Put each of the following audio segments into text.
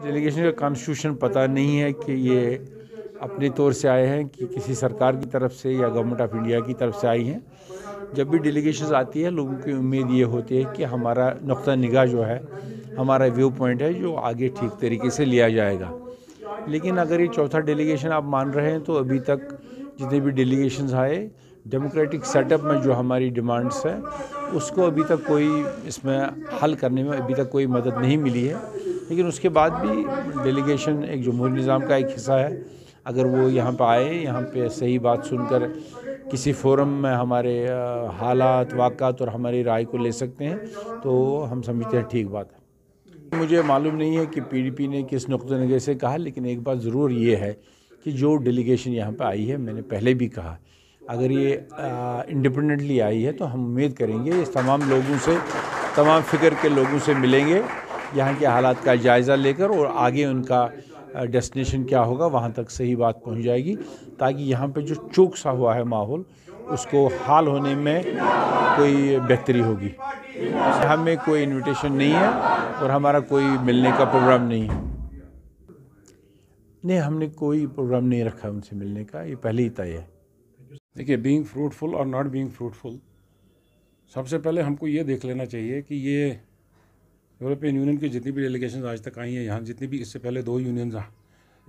Delegation का constitution पता नहीं है कि ये अपने तौर से आए हैं कि किसी सरकार की तरफ से या गवर्नमेंट ऑफ इंडिया की तरफ से आई हैं जब भी डेलीगेशन आती है लोगों की उम्मीद ये होती है कि हमारा नुक़ निगाह जो है हमारा व्यू पॉइंट है जो आगे ठीक तरीके से लिया जाएगा लेकिन अगर ये चौथा डेलीगेशन आप मान रहे हैं तो अभी तक जितने भी डेलीगेशन आए डेमोक्रेटिक सेटअप में जो हमारी डिमांड्स हैं उसको अभी तक कोई इसमें हल करने में अभी तक कोई मदद नहीं मिली है लेकिन उसके बाद भी डेलीगेशन एक जमहूरी निज़ाम का एक हिस्सा है अगर वो यहाँ पर आए यहाँ पर सही बात सुनकर किसी फोरम में हमारे हालात वाक़ात और हमारी राय को ले सकते हैं तो हम समझते हैं ठीक बात है मुझे मालूम नहीं है कि पीडीपी ने किस नुक़ नगर से कहा लेकिन एक बात ज़रूर ये है कि जो डेलीगेशन यहाँ पर आई है मैंने पहले भी कहा अगर ये इंडिपेंडेंटली आई है तो हम उम्मीद करेंगे इस तमाम लोगों से तमाम फिक्र के लोगों से मिलेंगे यहाँ के हालात का जायज़ा लेकर और आगे उनका डेस्टिनेशन क्या होगा वहाँ तक सही बात पहुँच जाएगी ताकि यहाँ पे जो चौक सा हुआ है माहौल उसको हाल होने में कोई बेहतरी होगी हमें कोई इनविटेशन नहीं है और हमारा कोई मिलने का प्रोग्राम नहीं है नहीं हमने कोई प्रोग्राम नहीं रखा उनसे मिलने का ये पहले ही तय है देखिए बीइंग फ्रूटफुल और नॉट बीइंग फ्रूटफुल सबसे पहले हमको ये देख लेना चाहिए कि ये यूरोपियन यूनियन की जितनी भी डेलीगेशन आज तक आई हैं यहाँ जितनी भी इससे पहले दो यूनियन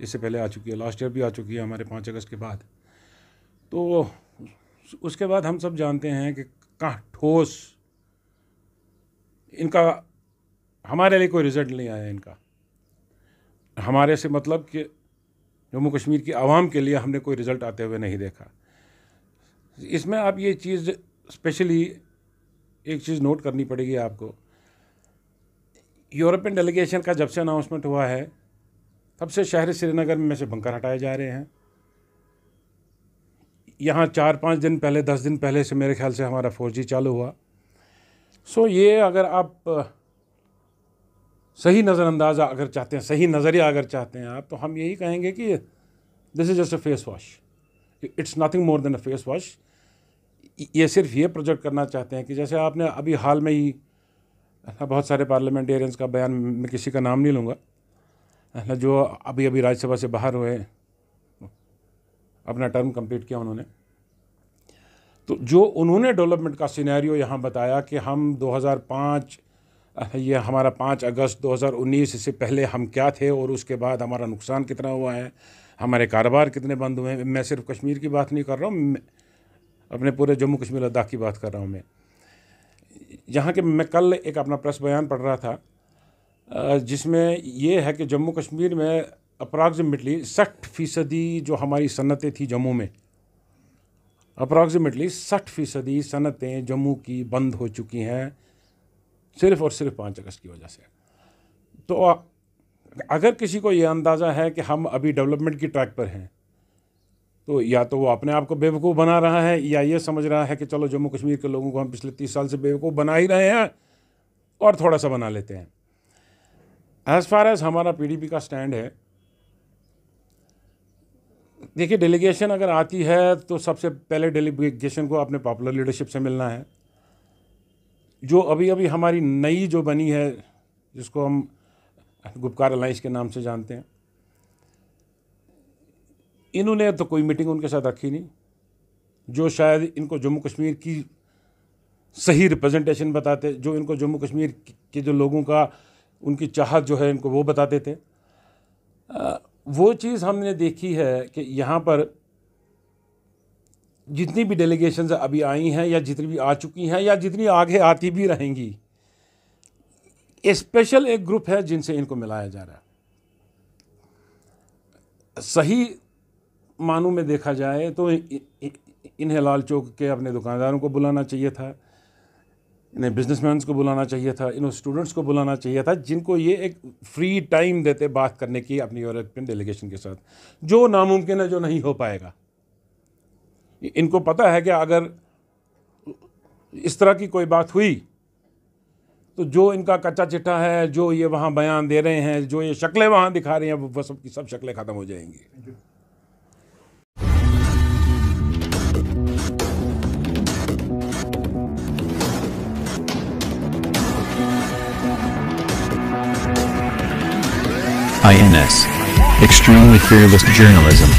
इससे पहले आ चुकी है लास्ट ईयर भी आ चुकी है हमारे पाँच अगस्त के बाद तो उसके बाद हम सब जानते हैं कि कहाँ ठोस इनका हमारे लिए कोई रिज़ल्ट नहीं आया इनका हमारे से मतलब कि जम्मू कश्मीर की आवाम के लिए हमने कोई रिज़ल्ट आते हुए नहीं देखा इसमें आप ये चीज़ स्पेशली एक चीज़ नोट करनी पड़ेगी आपको यूरोपियन डेलीगेशन का जब से अनाउंसमेंट हुआ है तब से शहर श्रीनगर में से बंकर हटाए जा रहे हैं यहाँ चार पाँच दिन पहले दस दिन पहले से मेरे ख्याल से हमारा फोर चालू हुआ सो ये अगर आप सही नज़रअंदाजा अगर चाहते हैं सही नज़रिया अगर चाहते हैं आप तो हम यही कहेंगे कि this is just a face wash it's nothing more than a face wash ये सिर्फ ये प्रोजेक्ट करना चाहते हैं कि जैसे आपने अभी हाल में ही बहुत सारे पार्लियामेंटेरियंस का बयान मैं किसी का नाम नहीं लूँगा ना जो अभी अभी राज्यसभा से बाहर हुए अपना टर्म कंप्लीट किया उन्होंने तो जो उन्होंने डेवलपमेंट का सिनेरियो यहाँ बताया कि हम 2005 ये हमारा 5 अगस्त 2019 से पहले हम क्या थे और उसके बाद हमारा नुकसान कितना हुआ है हमारे कारोबार कितने बंद हुए हैं मैं सिर्फ कश्मीर की बात नहीं कर रहा हूँ अपने पूरे जम्मू कश्मीर लद्दाख की बात कर रहा हूँ मैं यहाँ के मैं कल एक अपना प्रेस बयान पढ़ रहा था जिसमें ये है कि जम्मू कश्मीर में अप्रॉक्सीमेटली सठ फीसदी जो हमारी सनतें थी जम्मू में अप्रॉक्सीमेटली सठ फीसदी सनतें जम्मू की बंद हो चुकी हैं सिर्फ और सिर्फ पाँच अगस्त की वजह से तो अगर किसी को ये अंदाज़ा है कि हम अभी डेवलपमेंट की ट्रैक पर हैं तो या तो वो अपने आप को बेवकूफ़ बना रहा है या ये समझ रहा है कि चलो जम्मू कश्मीर के लोगों को हम पिछले तीस साल से बेवकूफ़ बना ही रहे हैं और थोड़ा सा बना लेते हैं एज़ फार एज़ हमारा पीडीपी का स्टैंड है देखिए डेलीगेशन अगर आती है तो सबसे पहले डेलीगेशन को अपने पॉपुलर लीडरशिप से मिलना है जो अभी अभी हमारी नई जो बनी है जिसको हम गुपकार अलाइंस के नाम से जानते हैं इन्होंने तो कोई मीटिंग उनके साथ रखी नहीं जो शायद इनको जम्मू कश्मीर की सही रिप्रेजेंटेशन बताते जो इनको जम्मू कश्मीर के जो लोगों का उनकी चाहत जो है इनको वो बताते थे आ, वो चीज़ हमने देखी है कि यहाँ पर जितनी भी डेलीगेशन अभी आई हैं या जितनी भी आ चुकी हैं या जितनी आगे आती भी रहेंगी स्पेशल एक ग्रुप है जिनसे इनको मिलाया जा रहा है सही मानू में देखा जाए तो इन्हें लाल चौक के अपने दुकानदारों को बुलाना चाहिए था इन्हें बिजनेस को बुलाना चाहिए था इन स्टूडेंट्स को बुलाना चाहिए था जिनको ये एक फ्री टाइम देते बात करने की अपनी यूरोपियन डेलीगेशन के साथ जो नामुमकिन है जो नहीं हो पाएगा इनको पता है कि अगर इस तरह की कोई बात हुई तो जो इनका कच्चा चिट्ठा है जो ये वहाँ बयान दे रहे हैं जो ये शक्लें वहाँ दिखा रहे हैं वो सब की सब शक्लें ख़त्म हो जाएंगी INS. Extremely fearless journalism.